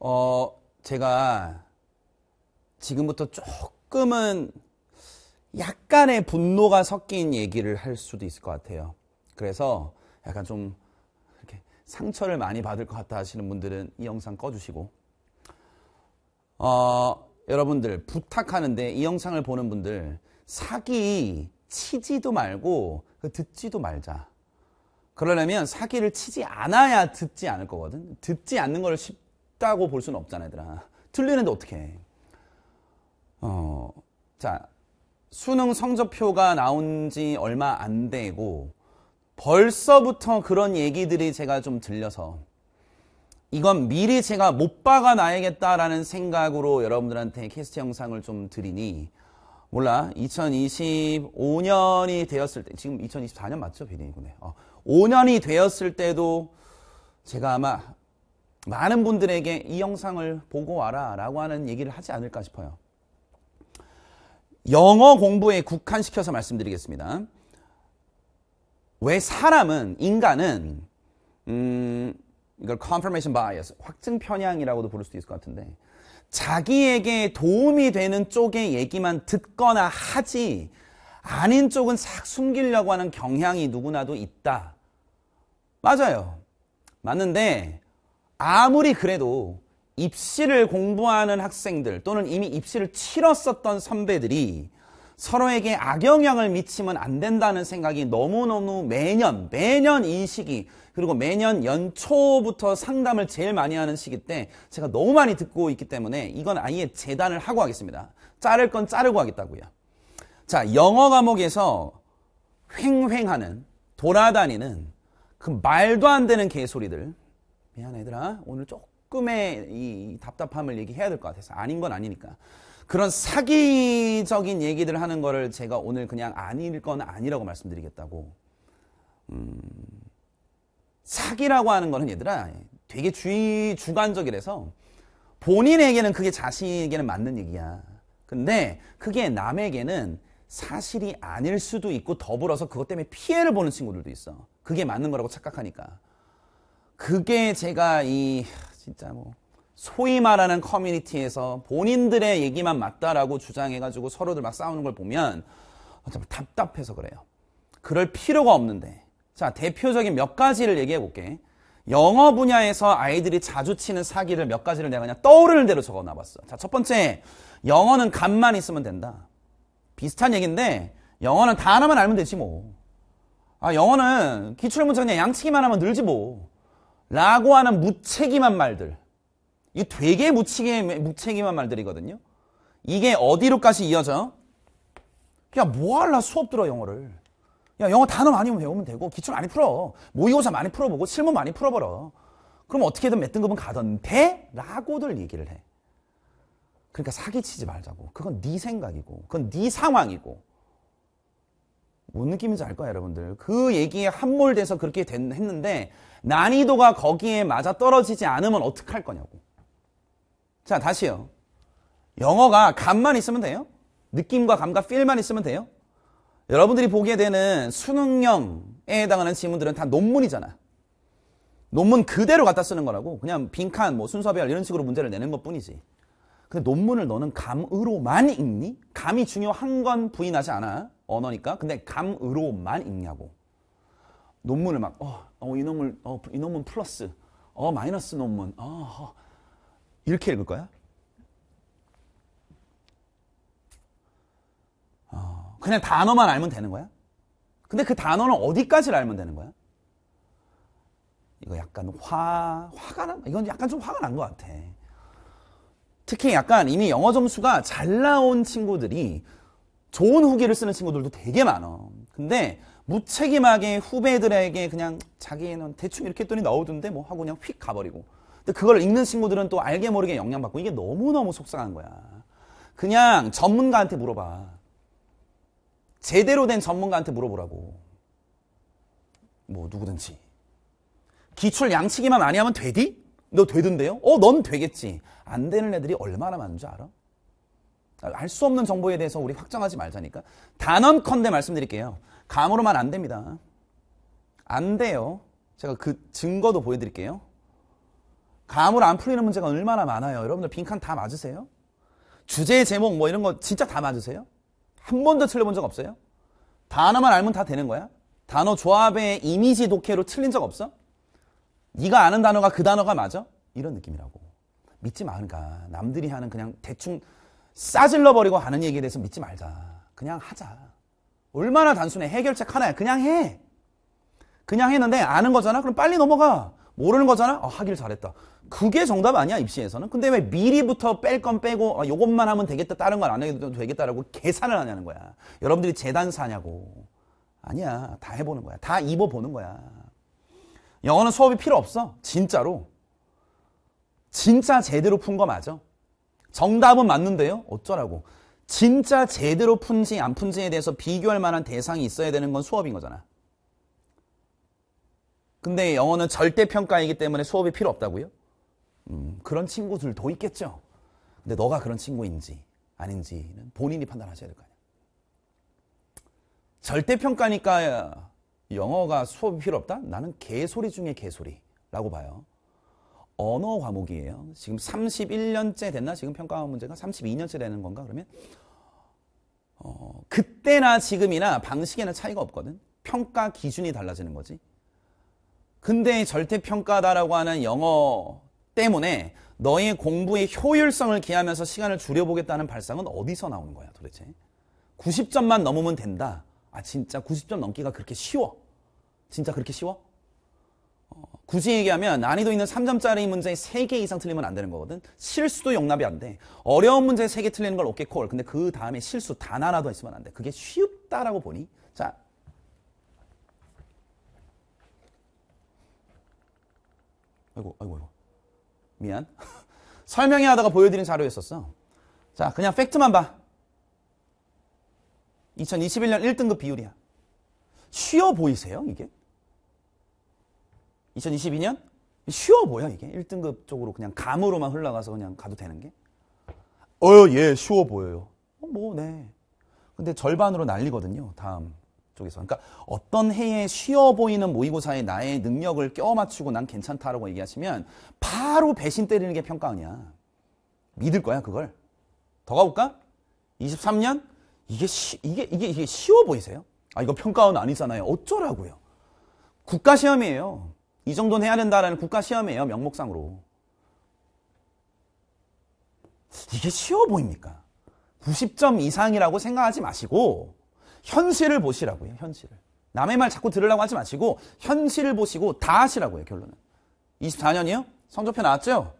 어, 제가 지금부터 조금은 약간의 분노가 섞인 얘기를 할 수도 있을 것 같아요. 그래서 약간 좀 이렇게 상처를 많이 받을 것 같다 하시는 분들은 이 영상 꺼주시고, 어, 여러분들 부탁하는데 이 영상을 보는 분들 사기 치지도 말고 그 듣지도 말자. 그러려면 사기를 치지 않아야 듣지 않을 거거든. 듣지 않는 걸 쉽, 맞다고 볼 수는 없잖아, 얘들아. 틀리는데 어떻게 어, 자, 수능 성적표가 나온 지 얼마 안 되고, 벌써부터 그런 얘기들이 제가 좀 들려서, 이건 미리 제가 못 박아놔야겠다라는 생각으로 여러분들한테 캐스트 영상을 좀 드리니, 몰라, 2025년이 되었을 때, 지금 2024년 맞죠? 비대위군에. 어, 5년이 되었을 때도 제가 아마 많은 분들에게 이 영상을 보고 와라 라고 하는 얘기를 하지 않을까 싶어요. 영어 공부에 국한시켜서 말씀드리겠습니다. 왜 사람은, 인간은, 음, 이걸 confirmation bias, 확증 편향이라고도 부를 수도 있을 것 같은데, 자기에게 도움이 되는 쪽의 얘기만 듣거나 하지, 아닌 쪽은 싹 숨기려고 하는 경향이 누구나도 있다. 맞아요. 맞는데, 아무리 그래도 입시를 공부하는 학생들 또는 이미 입시를 치렀었던 선배들이 서로에게 악영향을 미치면 안 된다는 생각이 너무너무 매년 매년 이 시기 그리고 매년 연초부터 상담을 제일 많이 하는 시기 때 제가 너무 많이 듣고 있기 때문에 이건 아예 재단을 하고 하겠습니다. 자를 건 자르고 하겠다고요. 자 영어 과목에서 횡횡하는 돌아다니는 그 말도 안 되는 개소리들 미안해 얘들아 오늘 조금의 이 답답함을 얘기해야 될 것 같아서 아닌 건 아니니까 그런 사기적인 얘기들 하는 거를 제가 오늘 그냥 아닐 건 아니라고 말씀드리겠다고 음, 사기라고 하는 거는 얘들아 되게 주의 주관적이라서 본인에게는 그게 자신에게는 맞는 얘기야 근데 그게 남에게는 사실이 아닐 수도 있고 더불어서 그것 때문에 피해를 보는 친구들도 있어. 그게 맞는 거라고 착각하니까. 그게 제가 이 진짜 뭐 소위 말하는 커뮤니티에서 본인들의 얘기만 맞다라고 주장해가지고 서로들 막 싸우는 걸 보면 정말 답답해서 그래요. 그럴 필요가 없는데. 자, 대표적인 몇 가지를 얘기해 볼게. 영어 분야에서 아이들이 자주 치는 사기를 몇 가지를 내가 그냥 떠오르는 대로 적어 놔봤어. 자, 첫 번째. 영어는 감만 있으면 된다. 비슷한 얘기인데, 영어는 단어만 알면 되지 뭐. 아, 영어는 기출문제 그냥 양치기만 하면 늘지 뭐. 라고 하는 무책임한 말들 이 되게 무책임, 무책임한 말들이거든요 이게 어디로까지 이어져요? 야 뭐할라 수업 들어 영어를 야 영어 단어 많이 배우면 되고 기출 많이 풀어 모의고사 많이 풀어보고 실무 많이 풀어버려 그럼 어떻게든 몇 등급은 가던데? 라고들 얘기를 해 그러니까 사기치지 말자고 그건 네 생각이고 그건 네 상황이고 뭔 느낌인지 알 거야 여러분들 그 얘기에 함몰돼서 그렇게 됐, 했는데 난이도가 거기에 맞아 떨어지지 않으면 어떡할 거냐고 자 다시요 영어가 감만 있으면 돼요 느낌과 감과 필만 있으면 돼요 여러분들이 보게 되는 수능형에 해당하는 지문들은 다 논문이잖아 논문 그대로 갖다 쓰는 거라고 그냥 빈칸 뭐 순서별 이런 식으로 문제를 내는 것 뿐이지 근데 논문을 너는 감으로만 읽니? 감이 중요한 건 부인하지 않아 언어니까. 근데 감으로만 읽냐고. 논문을 막, 어, 어 이놈을, 어, 이 논문 플러스, 어, 마이너스 논문, 어, 어. 이렇게 읽을 거야? 어, 그냥 단어만 알면 되는 거야? 근데 그 단어는 어디까지 알면 되는 거야? 이거 약간 화, 화가 난, 이건 약간 좀 화가 난 것 같아. 특히 약간 이미 영어 점수가 잘 나온 친구들이 좋은 후기를 쓰는 친구들도 되게 많아. 근데 무책임하게 후배들에게 그냥 자기는 대충 이렇게 했더니 나오던데 뭐 하고 그냥 휙 가버리고. 근데 그걸 읽는 친구들은 또 알게 모르게 영향받고 이게 너무너무 속상한 거야. 그냥 전문가한테 물어봐. 제대로 된 전문가한테 물어보라고. 뭐 누구든지. 기출 양치기만 많이 하면 되디? 너 되던데요? 어, 넌 되겠지. 안 되는 애들이 얼마나 많은 줄 알아? 알수 없는 정보에 대해서 우리 확정하지 말자니까. 단언컨대 말씀드릴게요. 감으로만 안 됩니다. 안 돼요. 제가 그 증거도 보여드릴게요. 감으로 안 풀리는 문제가 얼마나 많아요. 여러분들 빈칸 다 맞으세요? 주제, 제목 뭐 이런 거 진짜 다 맞으세요? 한 번도 틀려본 적 없어요? 단어만 알면 다 되는 거야? 단어 조합의 이미지 독해로 틀린 적 없어? 네가 아는 단어가 그 단어가 맞아? 이런 느낌이라고. 믿지 마. 그러니까 남들이 하는 그냥 대충 싸질러 버리고 하는 얘기에 대해서 믿지 말자. 그냥 하자. 얼마나 단순해. 해결책 하나야. 그냥 해. 그냥 했는데 아는 거잖아. 그럼 빨리 넘어가. 모르는 거잖아. 아, 하길 잘했다. 그게 정답 아니야 입시에서는. 근데 왜 미리부터 뺄 건 빼고 아, 요것만 하면 되겠다. 다른 건 안 해도 되겠다라고 계산을 하냐는 거야. 여러분들이 재단사냐고. 아니야. 다 해보는 거야. 다 입어보는 거야. 영어는 수업이 필요 없어. 진짜로. 진짜 제대로 푼 거 맞아. 정답은 맞는데요. 어쩌라고. 진짜 제대로 푼지 안 푼지에 대해서 비교할 만한 대상이 있어야 되는 건 수업인 거잖아. 근데 영어는 절대평가이기 때문에 수업이 필요 없다고요? 음, 그런 친구들도 있겠죠. 근데 너가 그런 친구인지 아닌지는 본인이 판단하셔야 될 거 아니야. 절대평가니까 영어가 수업이 필요 없다? 나는 개소리 중에 개소리라고 봐요. 언어 과목이에요. 지금 31년째 됐나? 지금 평가 문제가 32년째 되는 건가? 그러면 어, 그때나 지금이나 방식에는 차이가 없거든. 평가 기준이 달라지는 거지. 근데 절대평가다라고 하는 영어 때문에 너의 공부의 효율성을 기하면서 시간을 줄여보겠다는 발상은 어디서 나오는 거야 도대체? 90점만 넘으면 된다. 아 진짜 90점 넘기가 그렇게 쉬워? 진짜 그렇게 쉬워? 굳이 얘기하면 난이도 있는 3점짜리 문제 3개 이상 틀리면 안 되는 거거든. 실수도 용납이 안 돼. 어려운 문제 3개 틀리는 걸 오케이 콜. 근데 그 다음에 실수 단 하나도 있으면 안 돼. 그게 쉽다라고 보니. 자. 아이고, 아이고, 아이고. 미안. 설명해 하다가 보여드린 자료였었어. 자, 그냥 팩트만 봐. 2021년 1등급 비율이야. 쉬워 보이세요, 이게? 2022년? 쉬워 보여 이게 1등급 쪽으로 그냥 감으로만 흘러가서 그냥 가도 되는 게? 어, 예, 쉬워 보여요. 어, 뭐, 네. 근데 절반으로 날리거든요. 다음 쪽에서. 그러니까 어떤 해에 쉬워 보이는 모의고사에 나의 능력을 껴 맞추고 난 괜찮다라고 얘기하시면 바로 배신 때리는 게 평가 아니야. 믿을 거야, 그걸. 더 가볼까? 23년? 이게 쉬, 이게 이게 이게 쉬워 보이세요? 아, 이거 평가원 아니잖아요. 어쩌라고요? 국가 시험이에요. 이 정도는 해야 된다라는 국가 시험이에요. 명목상으로. 이게 쉬워 보입니까? 90점 이상이라고 생각하지 마시고 현실을 보시라고요. 현실을. 남의 말 자꾸 들으려고 하지 마시고 현실을 보시고 다 하시라고요. 결론은. 24년이요? 성적표 나왔죠?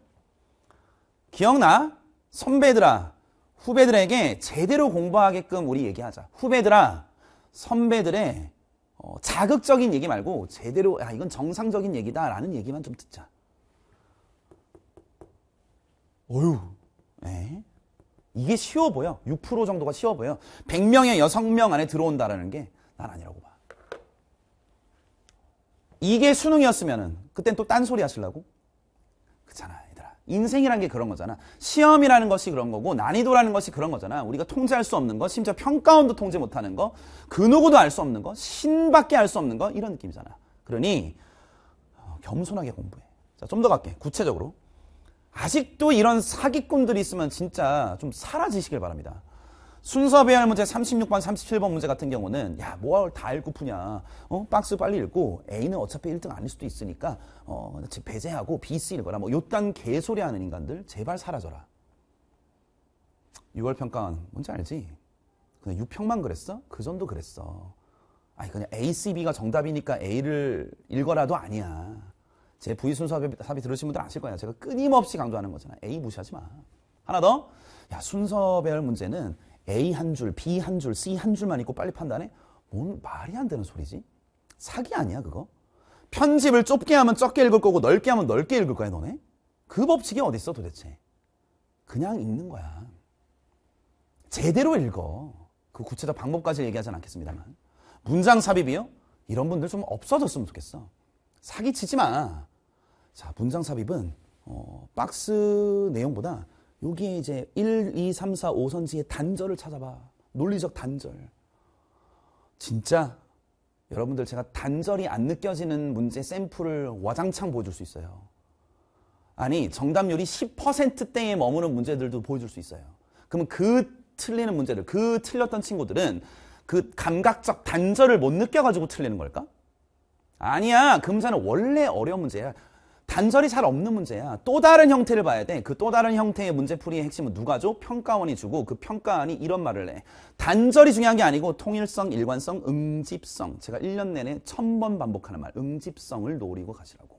기억나? 선배들아, 후배들에게 제대로 공부하게끔 우리 얘기하자. 후배들아, 선배들의 어, 자극적인 얘기 말고 제대로 야 이건 정상적인 얘기다 라는 얘기만 좀 듣자 어휴 에? 네. 이게 쉬워 보여 6% 정도가 쉬워 보여 100명의 6명 안에 들어온다라는 게 난 아니라고 봐 이게 수능이었으면 은 그땐 또 딴소리 하시려고 그렇잖아요 인생이란 게 그런 거잖아. 시험이라는 것이 그런 거고 난이도라는 것이 그런 거잖아. 우리가 통제할 수 없는 거, 심지어 평가원도 통제 못하는 거, 그 누구도 알 수 없는 거, 신밖에 알 수 없는 거 이런 느낌이잖아. 그러니 어, 겸손하게 공부해. 자, 좀 더 갈게. 구체적으로. 아직도 이런 사기꾼들이 있으면 진짜 좀 사라지시길 바랍니다. 순서 배열 문제 36번, 37번 문제 같은 경우는 야, 뭘다 읽고 푸냐. 어? 박스 빨리 읽고 A는 어차피 1등 아닐 수도 있으니까 어, 배제하고 B, C 읽어라뭐 요딴 개소리 하는 인간들 제발 사라져라. 6월 평가원 뭔지 알지? 근데 6평만 그랬어? 그정도 그랬어. 아니 그냥 A, C, B가 정답이니까 A를 읽어라도 아니야. 제 부위 순서 답이 들으신 분들 아실 거예요. 제가 끊임없이 강조하는 거잖아. A 무시하지 마. 하나 더. 야, 순서 배열 문제는 A 한 줄, B 한 줄, C 한 줄만 있고 빨리 판단해? 뭔 말이 안 되는 소리지? 사기 아니야 그거? 편집을 좁게 하면 적게 읽을 거고 넓게 하면 넓게 읽을 거야 너네? 그 법칙이 어디 있어 도대체? 그냥 읽는 거야. 제대로 읽어. 그 구체적 방법까지 얘기하진 않겠습니다만. 문장 삽입이요? 이런 분들 좀 없어졌으면 좋겠어. 사기치지 마. 자, 문장 삽입은 어, 박스 내용보다 여기 이제 1, 2, 3, 4, 5선지의 단절을 찾아봐. 논리적 단절. 진짜 여러분들 제가 단절이 안 느껴지는 문제 샘플을 와장창 보여줄 수 있어요. 아니 정답률이 10%대에 머무는 문제들도 보여줄 수 있어요. 그러면 그 틀리는 문제들, 그 틀렸던 친구들은 그 감각적 단절을 못 느껴가지고 틀리는 걸까? 아니야. 금사는 원래 어려운 문제야. 단절이 잘 없는 문제야. 또 다른 형태를 봐야 돼. 그 또 다른 형태의 문제풀이의 핵심은 누가 줘? 평가원이 주고 그 평가원이 이런 말을 해. 단절이 중요한 게 아니고 통일성, 일관성, 응집성. 제가 1년 내내 천번 반복하는 말. 응집성을 노리고 가시라고.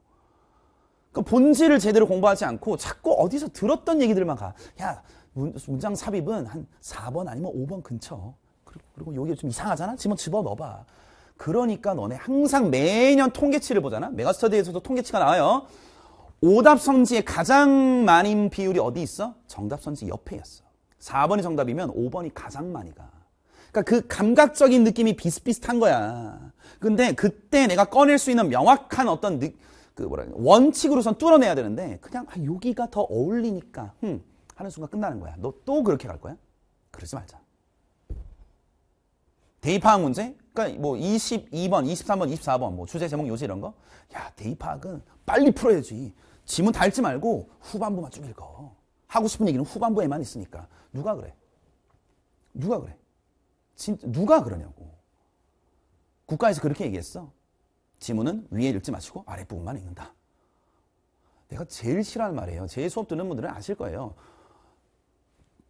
그 본질을 제대로 공부하지 않고 자꾸 어디서 들었던 얘기들만 가. 야, 문장 삽입은 한 4번 아니면 5번 근처. 그리고, 그리고 여기 좀 이상하잖아? 지금 집어 넣어봐. 그러니까 너네 항상 매년 통계치를 보잖아. 메가스터디에서도 통계치가 나와요. 오답 선지의 가장 많은 비율이 어디 있어? 정답 선지 옆에 였어 4번이 정답이면 5번이 가장 많이 가. 그러니까 그 감각적인 느낌이 비슷비슷한 거야. 근데 그때 내가 꺼낼 수 있는 명확한 어떤 느, 그 뭐라 원칙으로선 뚫어내야 되는데 그냥 아, 여기가 더 어울리니까 흠 하는 순간 끝나는 거야. 너 또 그렇게 갈 거야? 그러지 말자. 대입파악 문제? 그러니까 뭐 22번, 23번, 24번 뭐 주제 제목 요지 이런 거? 야, 대입파악은 빨리 풀어야지. 지문 다 읽지 말고 후반부만 쭉 읽어. 하고 싶은 얘기는 후반부에만 있으니까. 누가 그래? 누가 그래? 진, 누가 그러냐고. 국가에서 그렇게 얘기했어. 지문은 위에 읽지 마시고 아랫부분만 읽는다. 내가 제일 싫어하는 말이에요. 제 수업 듣는 분들은 아실 거예요.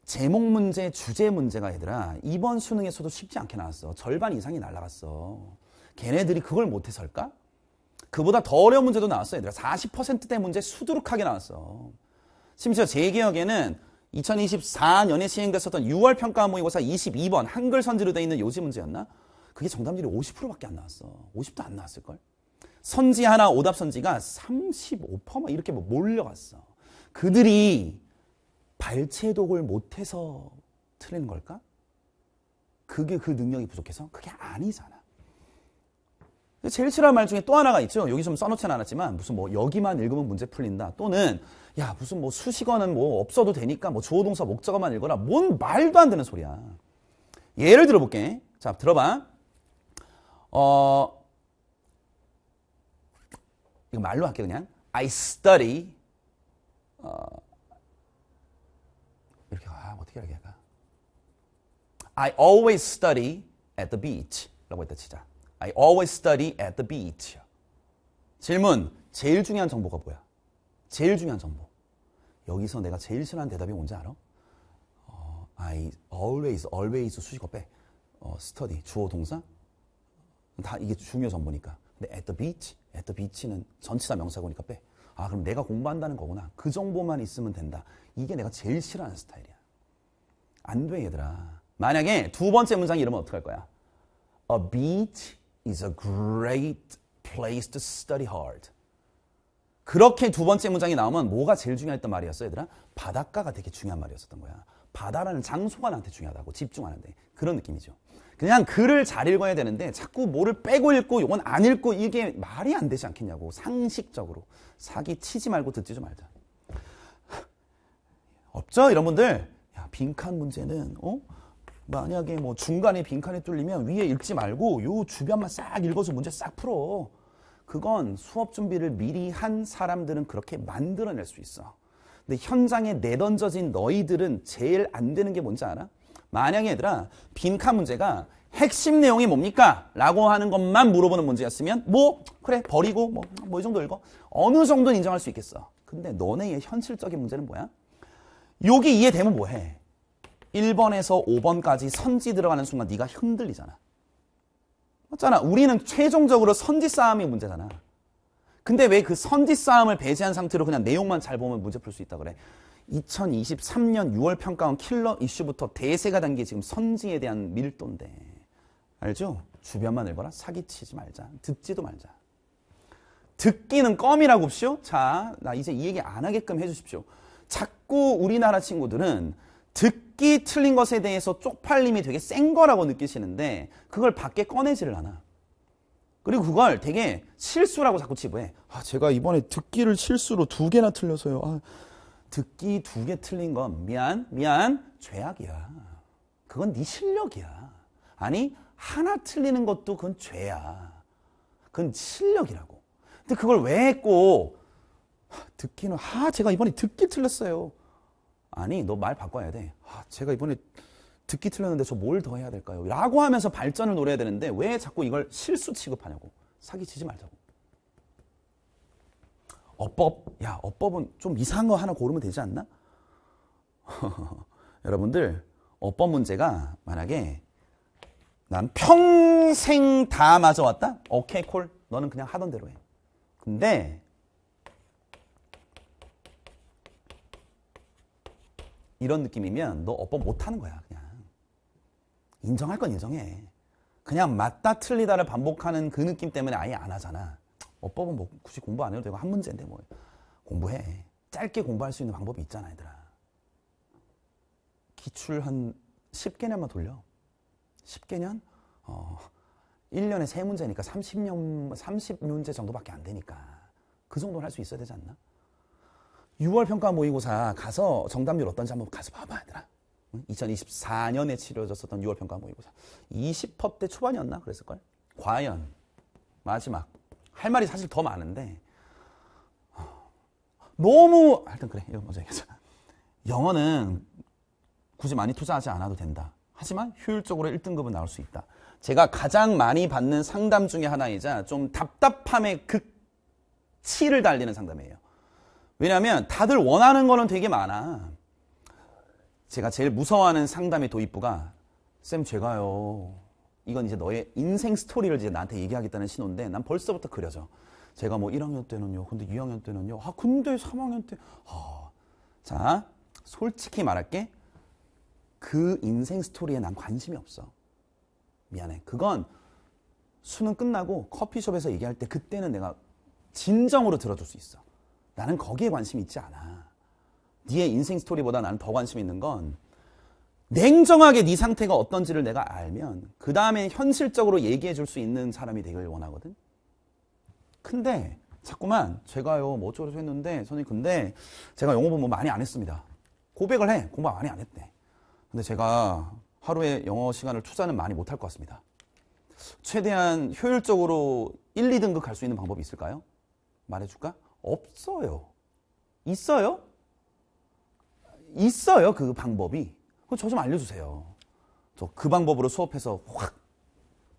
제목 문제, 주제 문제가 얘들아 이번 수능에서도 쉽지 않게 나왔어. 절반 이상이 날라갔어. 걔네들이 그걸 못해서일까? 그보다 더 어려운 문제도 나왔어요. 40%대 문제 수두룩하게 나왔어. 심지어 제 기억에는 2024년에 시행됐었던 6월 평가 모의고사 22번 한글 선지로 돼 있는 요지 문제였나? 그게 정답률이 50%밖에 안 나왔어. 50도 안 나왔을걸? 선지 하나 오답 선지가 35%막 이렇게 뭐 몰려갔어. 그들이 발췌독을 못해서 틀린 걸까? 그게 그 능력이 부족해서? 그게 아니잖아. 제일 싫어하는 말 중에 또 하나가 있죠. 여기 좀 써놓진 않았지만 무슨 뭐 여기만 읽으면 문제 풀린다. 또는 야 무슨 뭐 수식어는 뭐 없어도 되니까 뭐조 동사 목적어만 읽어라. 뭔 말도 안 되는 소리야. 예를 들어볼게. 자 들어봐. 어 이거 말로 할게 그냥. I study 어, 이렇게 아 어떻게 얘기할까? I always study at the beach 라고 했다 치자. I always study at the beach. 질문. 제일 중요한 정보가 뭐야? 제일 중요한 정보. 여기서 내가 제일 싫어하는 대답이 뭔지 알아? 어, I always, always 수식어 빼. 어, study, 주어 동사. 다 이게 중요 정보니까. 근데 at the beach, at the beach는 전치사 명사고니까 빼. 아, 그럼 내가 공부한다는 거구나. 그 정보만 있으면 된다. 이게 내가 제일 싫어하는 스타일이야. 안 돼, 얘들아. 만약에 두 번째 문장이 이러면 어떡할 거야? A beach is a great place to study hard. 그렇게 두 번째 문장이 나오면 뭐가 제일 중요했던 말이었어 얘들아? 바닷가가 되게 중요한 말이었었던 거야. 바다라는 장소가 나한테 중요하다고 집중하는데 그런 느낌이죠. 그냥 글을 잘 읽어야 되는데 자꾸 뭐를 빼고 읽고 이건 안 읽고 이게 말이 안 되지 않겠냐고 상식적으로 사기 치지 말고 듣지 좀 말자. 없죠 이런 분들? 야 빈칸 문제는 어? 만약에 뭐 중간에 빈칸에 뚫리면 위에 읽지 말고 요 주변만 싹 읽어서 문제 싹 풀어. 그건 수업 준비를 미리 한 사람들은 그렇게 만들어낼 수 있어. 근데 현장에 내던져진 너희들은 제일 안 되는 게 뭔지 알아? 만약에 얘들아 빈칸 문제가 핵심 내용이 뭡니까? 라고 하는 것만 물어보는 문제였으면 뭐 그래 버리고 뭐뭐이 정도 읽어 어느 정도는 인정할 수 있겠어 근데 너네의 현실적인 문제는 뭐야? 여기 이해되면 뭐해? 1번에서 5번까지 선지 들어가는 순간 네가 흔들리잖아. 맞잖아. 우리는 최종적으로 선지 싸움이 문제잖아. 근데 왜 그 선지 싸움을 배제한 상태로 그냥 내용만 잘 보면 문제 풀 수 있다 그래? 2023년 6월 평가원 킬러 이슈부터 대세가 된 게 지금 선지에 대한 밀도인데. 알죠? 주변만 읽어라. 사기치지 말자. 듣지도 말자. 듣기는 껌이라고 봅시오. 자, 나 이제 이 얘기 안 하게끔 해주십시오. 자꾸 우리나라 친구들은 듣기 틀린 것에 대해서 쪽팔림이 되게 센 거라고 느끼시는데 그걸 밖에 꺼내지를 않아. 그리고 그걸 되게 실수라고 자꾸 치부해. 아, 제가 이번에 듣기를 실수로 두 개나 틀려서요. 아, 듣기 두 개 틀린 건 미안, 미안, 죄악이야. 그건 네 실력이야. 아니, 하나 틀리는 것도 그건 죄야. 그건 실력이라고. 근데 그걸 왜 했고, 듣기는, 아, 제가 이번에 듣기 틀렸어요. 아니 너 말 바꿔야 돼. 아, 제가 이번에 듣기 틀렸는데 저 뭘 더 해야 될까요? 라고 하면서 발전을 노려야 되는데 왜 자꾸 이걸 실수 취급하냐고. 사기치지 말자고. 어법, 야 어법은 좀 이상한 거 하나 고르면 되지 않나? 여러분들 어법 문제가 만약에 난 평생 다 맞아왔다? 오케이 콜 너는 그냥 하던 대로 해 근데 이런 느낌이면 너어법 못하는 거야 그냥 인정할 건 인정해 그냥 맞다 틀리다를 반복하는 그 느낌 때문에 아예 안 하잖아 어법은뭐 굳이 공부 안 해도 되고 한 문제인데 뭐 공부해 짧게 공부할 수 있는 방법이 있잖아 얘들아 기출 한 10개년만 돌려 10개년? 어, 1년에 3문제니까 30년, 30문제 정도밖에 안 되니까 그 정도는 할 수 있어야 되지 않나? 6월 평가 모의고사 가서 정답률 어떤지 한번 가서 봐봐 얘들아. 2024년에 치러졌었던 6월 평가 모의고사 20%대 초반이었나 그랬을걸? 과연 마지막 할 말이 사실 더 많은데 어. 너무 하여튼 그래 이거 먼저 얘기하자 영어는 굳이 많이 투자하지 않아도 된다 하지만 효율적으로 1등급은 나올 수 있다 제가 가장 많이 받는 상담 중에 하나이자 좀 답답함의 극치를 달리는 상담이에요 왜냐하면 다들 원하는 거는 되게 많아. 제가 제일 무서워하는 상담의 도입부가 쌤 제가요. 이건 이제 너의 인생 스토리를 이제 나한테 얘기하겠다는 신호인데 난 벌써부터 그려져. 제가 뭐 1학년 때는요. 근데 2학년 때는요. 아 근데 3학년 때. 아. 자 솔직히 말할게. 그 인생 스토리에 난 관심이 없어. 미안해. 그건 수능 끝나고 커피숍에서 얘기할 때 그때는 내가 진정으로 들어줄 수 있어. 나는 거기에 관심이 있지 않아. 네의 인생 스토리보다 나는 더 관심 있는 건 냉정하게 네 상태가 어떤지를 내가 알면 그 다음에 현실적으로 얘기해 줄 수 있는 사람이 되길 원하거든. 근데 자꾸만 제가요 뭐 어쩌고 했는데 선생님 근데 제가 영어 공부 많이 안 했습니다. 고백을 해. 공부 많이 안 했대. 근데 제가 하루에 영어 시간을 투자는 많이 못 할 것 같습니다. 최대한 효율적으로 1, 2등급 갈 수 있는 방법이 있을까요? 말해줄까? 없어요. 있어요? 있어요. 그 방법이. 그저좀 알려주세요. 저 그 방법으로 수업해서 확.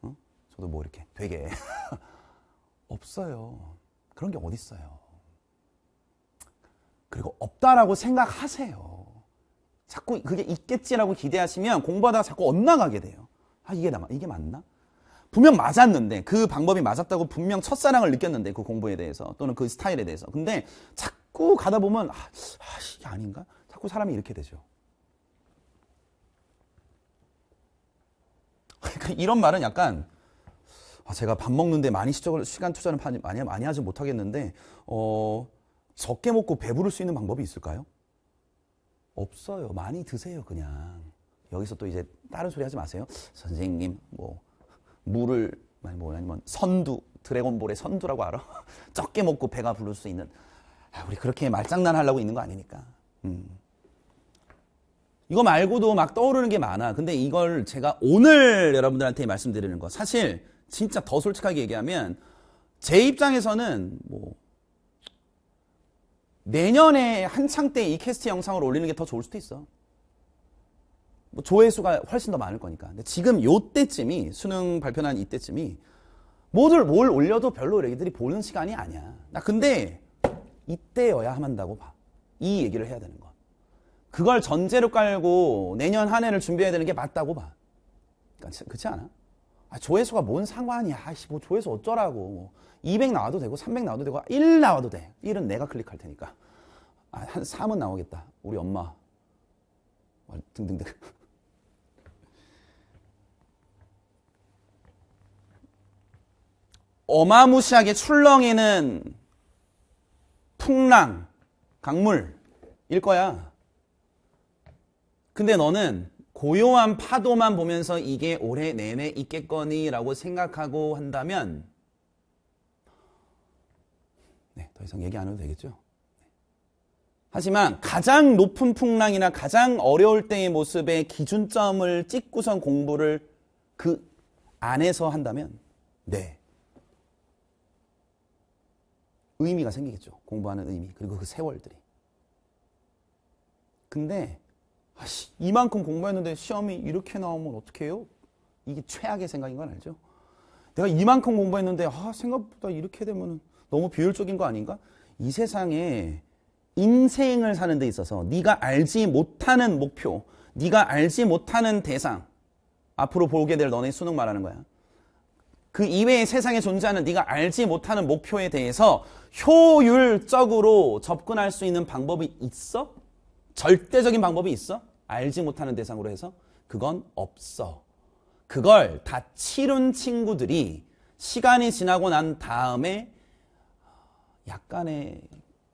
어? 저도 뭐 이렇게 되게. 없어요. 그런 게 어딨어요. 그리고 없다라고 생각하세요. 자꾸 그게 있겠지라고 기대하시면 공부하다가 자꾸 엇나가게 돼요. 아, 이게 나, 이게 맞나? 분명 맞았는데 그 방법이 맞았다고 분명 첫사랑을 느꼈는데 그 공부에 대해서 또는 그 스타일에 대해서 근데 자꾸 가다 보면 아, 아 이게 아닌가 자꾸 사람이 이렇게 되죠 그러니까 이런 말은 약간 아, 제가 밥 먹는데 많이 시적을, 시간 투자를 많이, 많이 하지 못하겠는데 어, 적게 먹고 배부를 수 있는 방법이 있을까요? 없어요 많이 드세요 그냥 여기서 또 이제 다른 소리 하지 마세요 선생님 뭐 물을 뭐아면 선두 드래곤볼의 선두라고 알아? 적게 먹고 배가 부를 수 있는 아, 우리 그렇게 말장난 하려고 있는 거 아니니까. 음. 이거 말고도 막 떠오르는 게 많아. 근데 이걸 제가 오늘 여러분들한테 말씀드리는 거. 사실 진짜 더 솔직하게 얘기하면 제 입장에서는 뭐 내년에 한창 때 이 캐스트 영상을 올리는 게 더 좋을 수도 있어. 뭐 조회수가 훨씬 더 많을 거니까. 근데 지금 요때쯤이 수능 발표난 이때쯤이 뭐를 뭘 올려도 별로 애기들이 보는 시간이 아니야. 나 근데 이때여야 한다고 봐. 이 얘기를 해야 되는 거. 그걸 전제로 깔고 내년 한 해를 준비해야 되는 게 맞다고 봐. 그러니까 그렇지 않아? 아, 조회수가 뭔 상관이야. 아이씨, 뭐 조회수 어쩌라고. 뭐200 나와도 되고 300 나와도 되고 1 나와도 돼. 1은 내가 클릭할 테니까. 아, 한 3은 나오겠다. 우리 엄마. 등등등. 어마무시하게 출렁이는 풍랑, 강물일 거야. 근데 너는 고요한 파도만 보면서 이게 올해 내내 있겠거니라고 생각하고 한다면 네, 더 이상 얘기 안 해도 되겠죠? 하지만 가장 높은 풍랑이나 가장 어려울 때의 모습에 기준점을 찍고선 공부를 그 안에서 한다면 네. 의미가 생기겠죠. 공부하는 의미. 그리고 그 세월들이. 근데 아씨, 이만큼 공부했는데 시험이 이렇게 나오면 어떡해요? 이게 최악의 생각인 건 알죠? 내가 이만큼 공부했는데 아, 생각보다 이렇게 되면 너무 비효율적인 거 아닌가? 이 세상에 인생을 사는 데 있어서 네가 알지 못하는 목표, 네가 알지 못하는 대상 앞으로 보게 될 너네 수능 말하는 거야. 그 이외의 세상에 존재하는 네가 알지 못하는 목표에 대해서 효율적으로 접근할 수 있는 방법이 있어? 절대적인 방법이 있어? 알지 못하는 대상으로 해서? 그건 없어. 그걸 다 치른 친구들이 시간이 지나고 난 다음에 약간의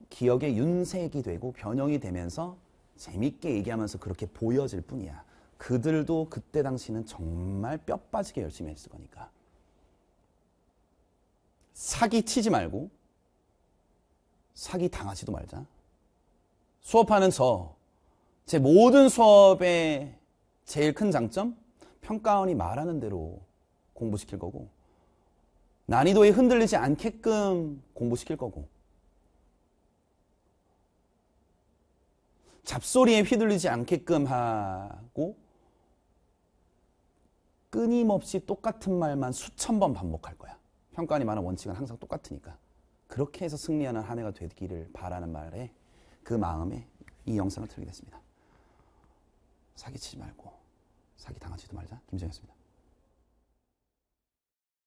기억의 윤색이 되고 변형이 되면서 재밌게 얘기하면서 그렇게 보여질 뿐이야. 그들도 그때 당시는 정말 뼈 빠지게 열심히 했을 거니까. 사기 치지 말고 사기 당하지도 말자. 수업하면서 제 모든 수업의 제일 큰 장점? 평가원이 말하는 대로 공부시킬 거고 난이도에 흔들리지 않게끔 공부시킬 거고 잡소리에 휘둘리지 않게끔 하고 끊임없이 똑같은 말만 수천 번 반복할 거야. 평가원이 말한 원칙은 항상 똑같으니까 그렇게 해서 승리하는 한 해가 되기를 바라는 말에 그 마음에 이 영상을 틀게 됐습니다. 사기치지 말고 사기 당하지도 말자. 김정현입니다.